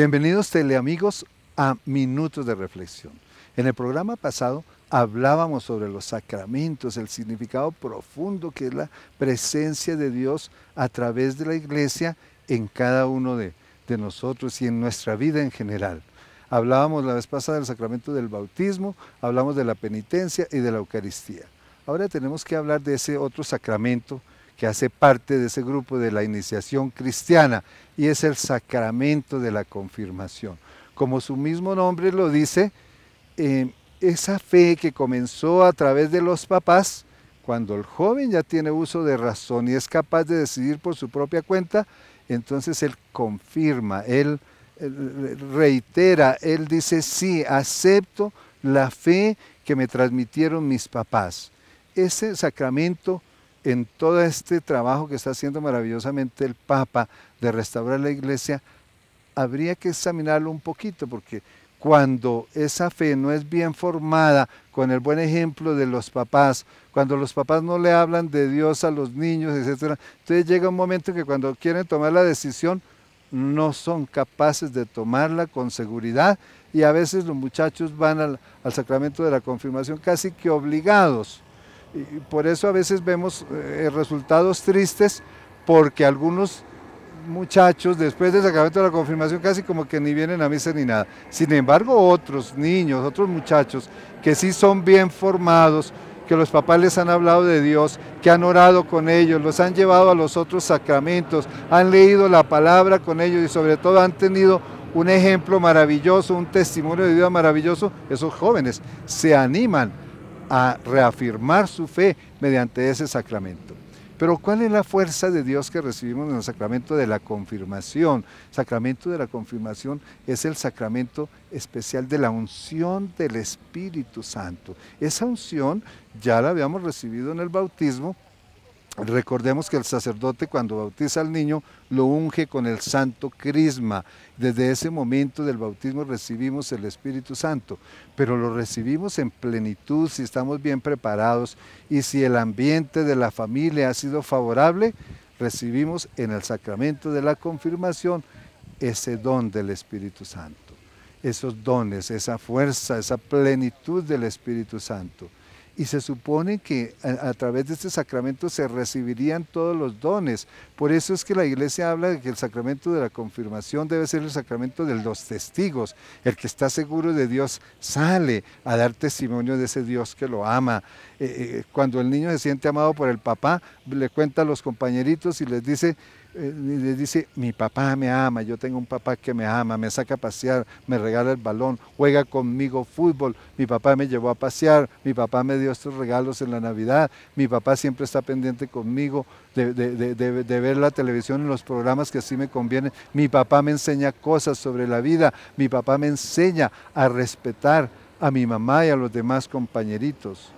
Bienvenidos teleamigos a Minutos de Reflexión. En el programa pasado hablábamos sobre los sacramentos, el significado profundo que es la presencia de Dios a través de la iglesia en cada uno de, nosotros y en nuestra vida en general. Hablábamos la vez pasada del sacramento del bautismo, hablamos de la penitencia y de la Eucaristía. Ahora tenemos que hablar de ese otro sacramento que hace parte de ese grupo de la iniciación cristiana y es el sacramento de la confirmación. Como su mismo nombre lo dice, eh, esa fe que comenzó a través de los papás, cuando el joven ya tiene uso de razón y es capaz de decidir por su propia cuenta, entonces él confirma, él, él reitera, él dice, sí, acepto la fe que me transmitieron mis papás. Ese sacramento en todo este trabajo que está haciendo maravillosamente el Papa de restaurar la iglesia, habría que examinarlo un poquito, porque cuando esa fe no es bien formada con el buen ejemplo de los papás, cuando los papás no le hablan de Dios a los niños, etc., entonces llega un momento que cuando quieren tomar la decisión, no son capaces de tomarla con seguridad y a veces los muchachos van al sacramento de la confirmación casi que obligados y por eso a veces vemos eh, resultados tristes porque algunos muchachos después del sacramento de la confirmación casi como que ni vienen a misa ni nada. Sin embargo, otros niños, otros muchachos que sí son bien formados, que los papás les han hablado de Dios, que han orado con ellos, los han llevado a los otros sacramentos, han leído la palabra con ellos y sobre todo han tenido un ejemplo maravilloso, un testimonio de vida maravilloso, esos jóvenes se animan a reafirmar su fe mediante ese sacramento. Pero ¿cuál es la fuerza de Dios que recibimos en el sacramento de la confirmación? El sacramento de la confirmación es el sacramento especial de la unción del Espíritu Santo. Esa unción ya la habíamos recibido en el bautismo, Recordemos que el sacerdote cuando bautiza al niño lo unge con el santo crisma. Desde ese momento del bautismo recibimos el Espíritu Santo, pero lo recibimos en plenitud si estamos bien preparados y si el ambiente de la familia ha sido favorable, recibimos en el sacramento de la confirmación ese don del Espíritu Santo, esos dones, esa fuerza, esa plenitud del Espíritu Santo y se supone que a, través de este sacramento se recibirían todos los dones. Por eso es que la iglesia habla de que el sacramento de la confirmación debe ser el sacramento de los testigos. El que está seguro de Dios sale a dar testimonio de ese Dios que lo ama. Eh, eh, cuando el niño se siente amado por el papá, le cuenta a los compañeritos y les dice, eh, le dice, mi papá me ama, yo tengo un papá que me ama, me saca a pasear, me regala el balón, juega conmigo fútbol, mi papá me llevó a pasear, mi papá me dio estos regalos en la Navidad, mi papá siempre está pendiente conmigo de, de ver la televisión en los programas que así me convienen, mi papá me enseña cosas sobre la vida, mi papá me enseña a respetar a mi mamá y a los demás compañeritos.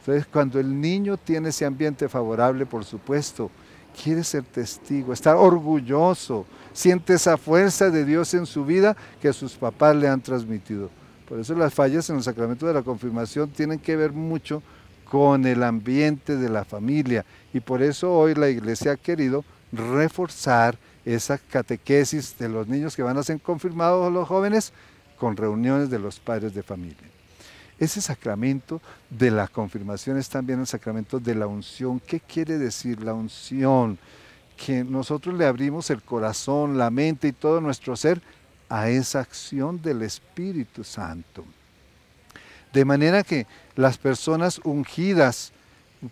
Entonces, cuando el niño tiene ese ambiente favorable, por supuesto, quiere ser testigo, estar orgulloso, siente esa fuerza de Dios en su vida que sus papás le han transmitido. Por eso las fallas en el sacramento de la confirmación tienen que ver mucho con el ambiente de la familia y por eso hoy la iglesia ha querido reforzar esa catequesis de los niños que van a ser confirmados los jóvenes con reuniones de los padres de familia. Ese sacramento de la confirmación es también el sacramento de la unción. ¿Qué quiere decir la unción? Que nosotros le abrimos el corazón, la mente y todo nuestro ser a esa acción del Espíritu Santo. De manera que las personas ungidas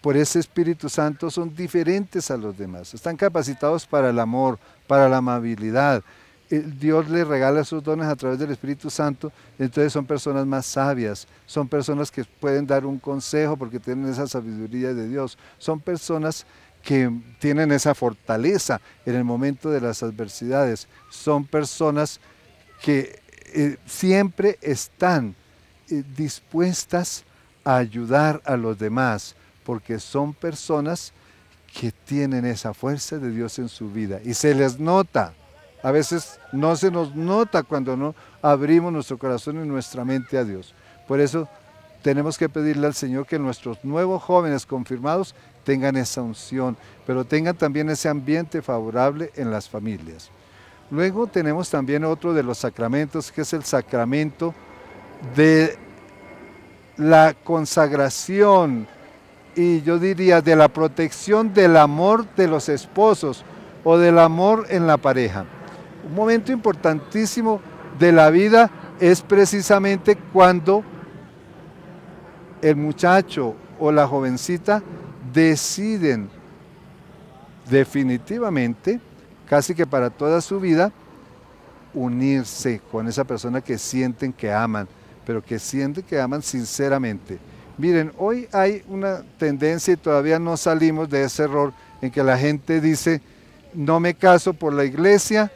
por ese Espíritu Santo son diferentes a los demás. Están capacitados para el amor, para la amabilidad, eh, Dios les regala sus dones a través del Espíritu Santo, entonces son personas más sabias, son personas que pueden dar un consejo porque tienen esa sabiduría de Dios, son personas que tienen esa fortaleza en el momento de las adversidades, son personas que eh, siempre están eh, dispuestas a ayudar a los demás, porque son personas que tienen esa fuerza de Dios en su vida y se les nota. A veces no se nos nota cuando no abrimos nuestro corazón y nuestra mente a Dios. Por eso tenemos que pedirle al Señor que nuestros nuevos jóvenes confirmados tengan esa unción, pero tengan también ese ambiente favorable en las familias. Luego tenemos también otro de los sacramentos, que es el sacramento de la consagración y yo diría de la protección del amor de los esposos o del amor en la pareja un momento importantísimo de la vida es precisamente cuando el muchacho o la jovencita deciden definitivamente, casi que para toda su vida, unirse con esa persona que sienten que aman, pero que sienten que aman sinceramente. Miren, hoy hay una tendencia y todavía no salimos de ese error en que la gente dice, no me caso por la iglesia,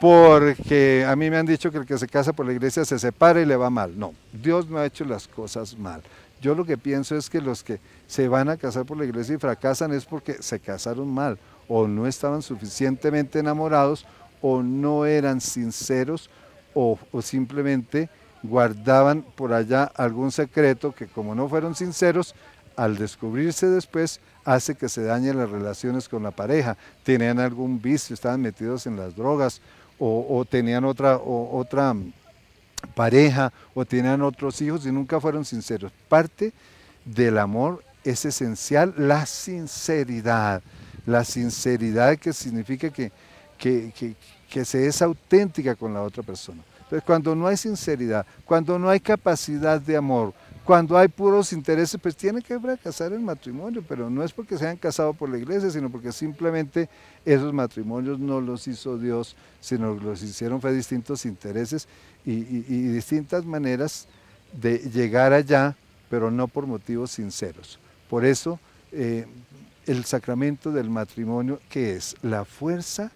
porque a mí me han dicho que el que se casa por la iglesia se separa y le va mal. No, Dios no ha hecho las cosas mal. Yo lo que pienso es que los que se van a casar por la iglesia y fracasan es porque se casaron mal o no estaban suficientemente enamorados o no eran sinceros o, simplemente guardaban por allá algún secreto que como no fueron sinceros, al descubrirse después hace que se dañen las relaciones con la pareja. Tenían algún vicio, estaban metidos en las drogas o, tenían otra, otra pareja o tenían otros hijos y nunca fueron sinceros. Parte del amor es esencial la sinceridad, la sinceridad que significa que, que se es auténtica con la otra persona. Entonces, cuando no hay sinceridad, cuando no hay capacidad de amor, cuando hay puros intereses, pues tiene que fracasar el matrimonio, pero no es porque se hayan casado por la iglesia, sino porque simplemente esos matrimonios no los hizo Dios, sino los hicieron fue distintos intereses y, distintas maneras de llegar allá, pero no por motivos sinceros. Por eso, eh, el sacramento del matrimonio, que es la fuerza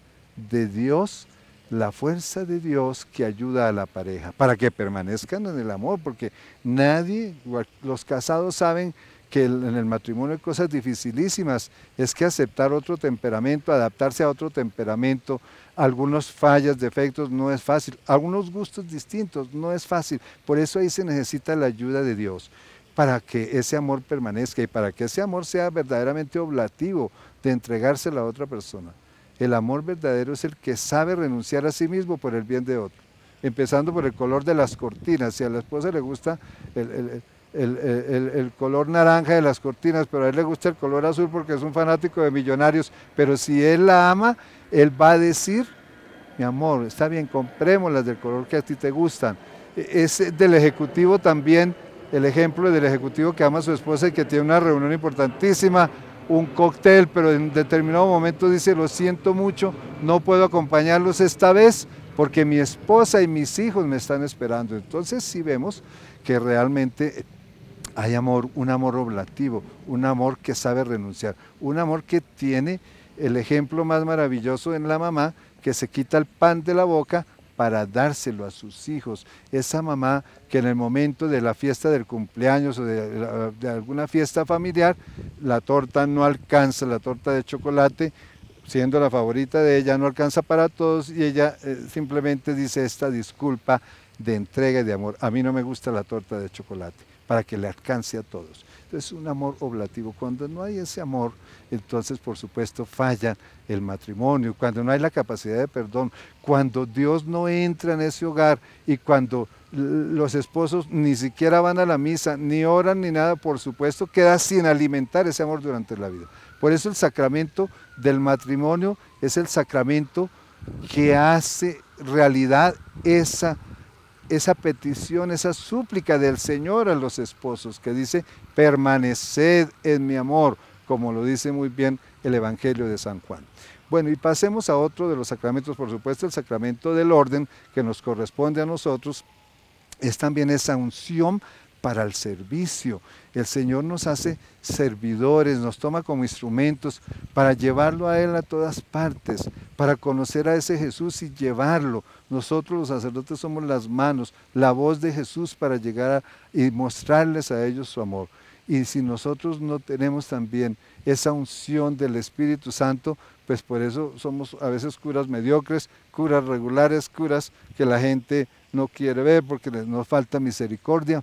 de Dios la fuerza de Dios que ayuda a la pareja para que permanezcan en el amor, porque nadie, los casados saben que en el matrimonio hay cosas dificilísimas, es que aceptar otro temperamento, adaptarse a otro temperamento, algunos fallas, defectos, no es fácil, algunos gustos distintos, no es fácil, por eso ahí se necesita la ayuda de Dios para que ese amor permanezca y para que ese amor sea verdaderamente oblativo de entregarse a la otra persona. El amor verdadero es el que sabe renunciar a sí mismo por el bien de otro, empezando por el color de las cortinas. Si a la esposa le gusta el, color naranja de las cortinas, pero a él le gusta el color azul porque es un fanático de millonarios. Pero si él la ama, él va a decir, mi amor, está bien, comprémoslas del color que a ti te gustan. E, es del ejecutivo también el ejemplo del ejecutivo que ama a su esposa y que tiene una reunión importantísima un cóctel, pero en determinado momento dice, lo siento mucho, no puedo acompañarlos esta vez porque mi esposa y mis hijos me están esperando. Entonces si vemos que realmente hay amor, un amor oblativo, un amor que sabe renunciar, un amor que tiene el ejemplo más maravilloso en la mamá, que se quita el pan de la boca para dárselo a sus hijos. Esa mamá que en el momento de la fiesta del cumpleaños o de, alguna fiesta familiar, la torta no alcanza, la torta de chocolate, siendo la favorita de ella, no alcanza para todos y ella eh, simplemente dice esta disculpa de entrega y de amor. A mí no me gusta la torta de chocolate, para que le alcance a todos es un amor oblativo. Cuando no hay ese amor, entonces, por supuesto, falla el matrimonio. Cuando no hay la capacidad de perdón, cuando Dios no entra en ese hogar y cuando los esposos ni siquiera van a la misa, ni oran, ni nada, por supuesto, queda sin alimentar ese amor durante la vida. Por eso el sacramento del matrimonio es el sacramento que hace realidad esa esa petición, esa súplica del Señor a los esposos que dice, permaneced en mi amor, como lo dice muy bien el Evangelio de San Juan. Bueno, y pasemos a otro de los sacramentos, por supuesto, el sacramento del orden que nos corresponde a nosotros, es también esa unción para el servicio. El Señor nos hace servidores, nos toma como instrumentos para llevarlo a Él a todas partes, para conocer a ese Jesús y llevarlo. Nosotros los sacerdotes somos las manos, la voz de Jesús para llegar y mostrarles a ellos su amor. Y si nosotros no tenemos también esa unción del Espíritu Santo, pues por eso somos a veces curas mediocres, curas regulares, curas que la gente no quiere ver porque nos falta misericordia.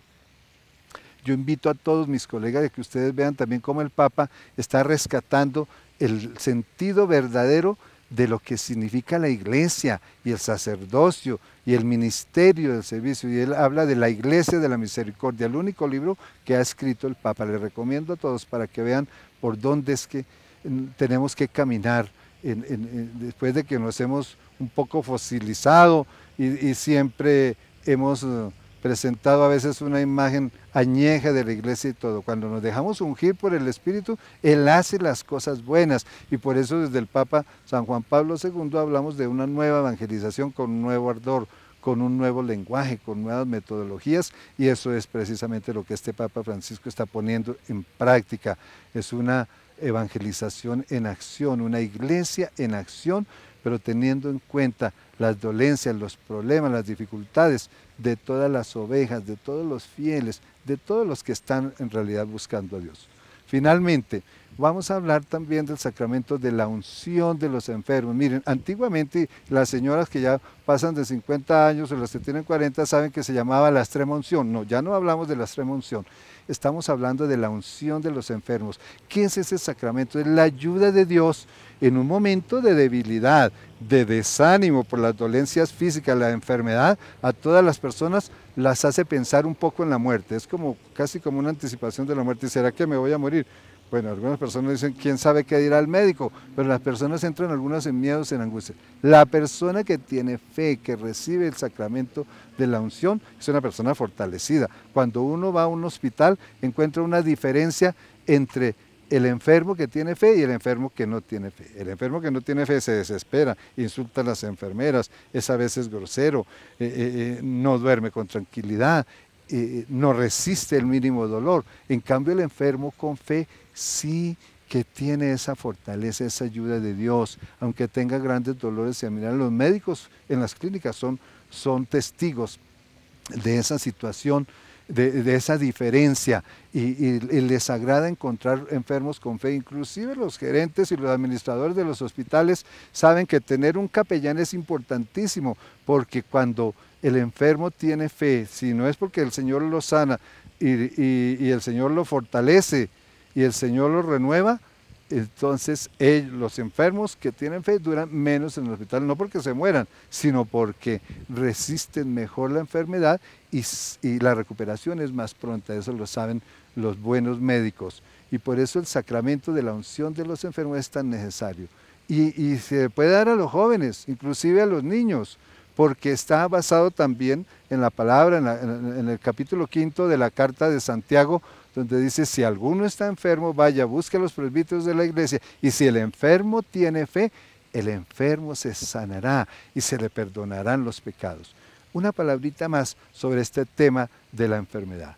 Yo invito a todos mis colegas a que ustedes vean también cómo el Papa está rescatando el sentido verdadero de lo que significa la iglesia y el sacerdocio y el ministerio del servicio. Y él habla de la iglesia de la misericordia, el único libro que ha escrito el Papa. Le recomiendo a todos para que vean por dónde es que mm, tenemos que caminar después de que nos hemos un poco fosilizado y siempre hemos mm, presentado a veces una imagen añeja de la iglesia y todo. Cuando nos dejamos ungir por el Espíritu, Él hace las cosas buenas. Y por eso desde el Papa San Juan Pablo II hablamos de una nueva evangelización con un nuevo ardor, con un nuevo lenguaje, con nuevas metodologías. Y eso es precisamente lo que este Papa Francisco está poniendo en práctica. Es una evangelización en acción, una iglesia en acción, pero teniendo en cuenta las dolencias, los problemas, las dificultades de todas las ovejas, de todos los fieles, de todos los que están en realidad buscando a Dios. Finalmente, vamos a hablar también del sacramento de la unción de los enfermos. Miren, antiguamente las señoras que ya pasan de 50 años o las que tienen 40 saben que se llamaba la extrema unción. No, ya no hablamos de la extrema unción. Estamos hablando de la unción de los enfermos. ¿Qué es ese sacramento? Es la ayuda de Dios en un momento de debilidad, de desánimo por las dolencias físicas, la enfermedad, a todas las personas las hace pensar un poco en la muerte. Es como casi como una anticipación de la muerte. ¿Será que me voy a morir? Bueno, algunas personas dicen, ¿quién sabe qué dirá el médico? Pero las personas entran algunas en miedos, en angustia. La persona que tiene fe, que recibe el sacramento de la unción, es una persona fortalecida. Cuando uno va a un hospital, encuentra una diferencia entre el enfermo que tiene fe y el enfermo que no tiene fe. El enfermo que no tiene fe se desespera, insulta a las enfermeras, es a veces grosero, eh, eh, eh, no duerme con tranquilidad, no resiste el mínimo dolor. En cambio, el enfermo con fe sí que tiene esa fortaleza, esa ayuda de Dios, aunque tenga grandes dolores y mirar los médicos en las clínicas son, son testigos de esa situación, de, esa diferencia y, les agrada encontrar enfermos con fe. Inclusive los gerentes y los administradores de los hospitales saben que tener un capellán es importantísimo porque cuando el enfermo tiene fe, si no es porque el Señor lo sana y el Señor lo fortalece, y el Señor los renueva, entonces los enfermos que tienen fe duran menos en el hospital, no porque se mueran, sino porque resisten mejor la enfermedad y, la recuperación es más pronta, eso lo saben los buenos médicos. Y por eso el sacramento de la unción de los enfermos es tan necesario. Y, se puede dar a los jóvenes, inclusive a los niños, porque está basado también en la palabra, en, en el capítulo quinto de la carta de Santiago, donde dice, si alguno está enfermo, vaya, busque a los presbíteros de la iglesia, y si el enfermo tiene fe, el enfermo se sanará y se le perdonarán los pecados. Una palabrita más sobre este tema de la enfermedad.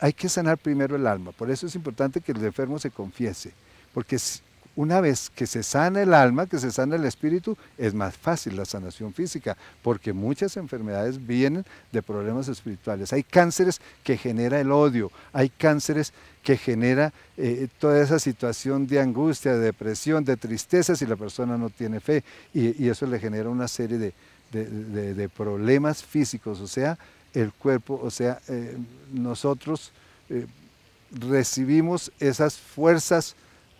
Hay que sanar primero el alma, por eso es importante que el enfermo se confiese, porque una vez que se sana el alma, que se sana el espíritu, es más fácil la sanación física, porque muchas enfermedades vienen de problemas espirituales. Hay cánceres que genera el odio, hay cánceres que genera eh, toda esa situación de angustia, de depresión, de tristeza si la persona no tiene fe, y, eso le genera una serie de, problemas físicos, o sea, el cuerpo, o sea, eh, nosotros eh, recibimos esas fuerzas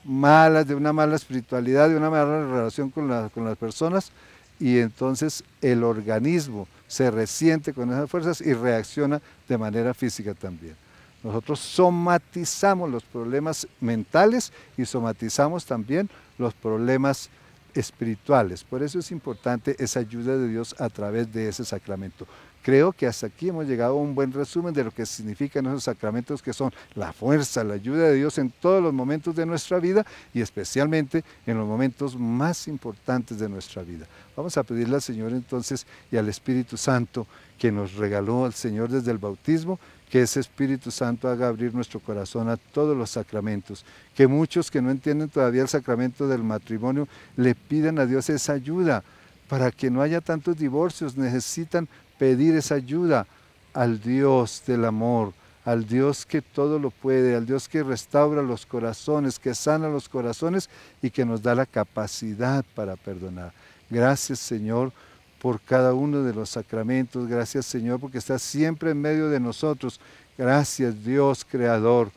malas, de una mala espiritualidad, de una mala relación con, con las personas, y entonces el organismo se resiente con esas fuerzas y reacciona de manera física también. Nosotros somatizamos los problemas mentales y somatizamos también los problemas espirituales. Por eso es importante esa ayuda de Dios a través de ese sacramento. Creo que hasta aquí hemos llegado a un buen resumen de lo que significan esos sacramentos que son la fuerza, la ayuda de Dios en todos los momentos de nuestra vida y especialmente en los momentos más importantes de nuestra vida. Vamos a pedirle al Señor entonces y al Espíritu Santo que nos regaló al Señor desde el bautismo, que ese Espíritu Santo haga abrir nuestro corazón a todos los sacramentos, que muchos que no entienden todavía el sacramento del matrimonio le pidan a Dios esa ayuda para que no haya tantos divorcios, necesitan pedir esa ayuda al Dios del amor, al Dios que todo lo puede, al Dios que restaura los corazones, que sana los corazones y que nos da la capacidad para perdonar. Gracias Señor por cada uno de los sacramentos, gracias Señor porque estás siempre en medio de nosotros. Gracias Dios Creador,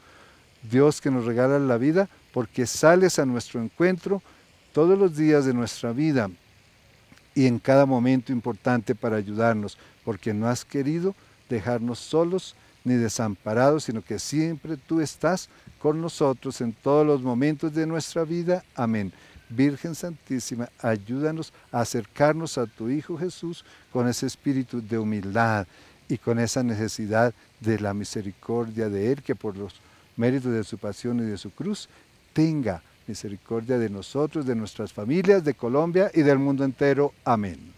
Dios que nos regala la vida porque sales a nuestro encuentro todos los días de nuestra vida y en cada momento importante para ayudarnos, porque no has querido dejarnos solos ni desamparados, sino que siempre tú estás con nosotros en todos los momentos de nuestra vida. Amén. Virgen Santísima, ayúdanos a acercarnos a tu Hijo Jesús con ese espíritu de humildad y con esa necesidad de la misericordia de Él, que por los méritos de su pasión y de su cruz tenga misericordia de nosotros, de nuestras familias, de Colombia y del mundo entero. Amén.